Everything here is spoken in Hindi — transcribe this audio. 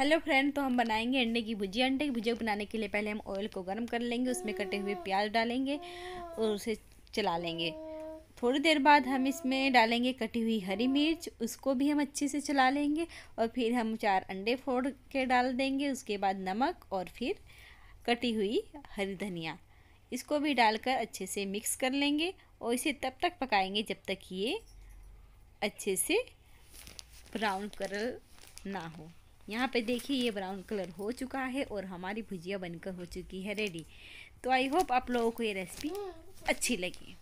हेलो फ्रेंड तो हम बनाएंगे अंडे की भुजिया अंडे की भुजिया बनाने के लिए पहले हम ऑयल को गर्म कर लेंगे उसमें कटे हुए प्याज डालेंगे और उसे चला लेंगे थोड़ी देर बाद हम इसमें डालेंगे कटी हुई हरी मिर्च उसको भी हम अच्छे से चला लेंगे और फिर हम चार अंडे फोड़ के डाल देंगे उसके बाद नमक और फिर कटी हुई हरी धनिया इसको भी डालकर अच्छे से मिक्स कर लेंगे और इसे तब तक पकाएंगे जब तक ये अच्छे से ब्राउन कलर ना हो यहाँ पे देखिए ये ब्राउन कलर हो चुका है और हमारी भुजिया बनकर हो चुकी है रेडी तो आई होप आप लोगों को ये रेसिपी अच्छी लगी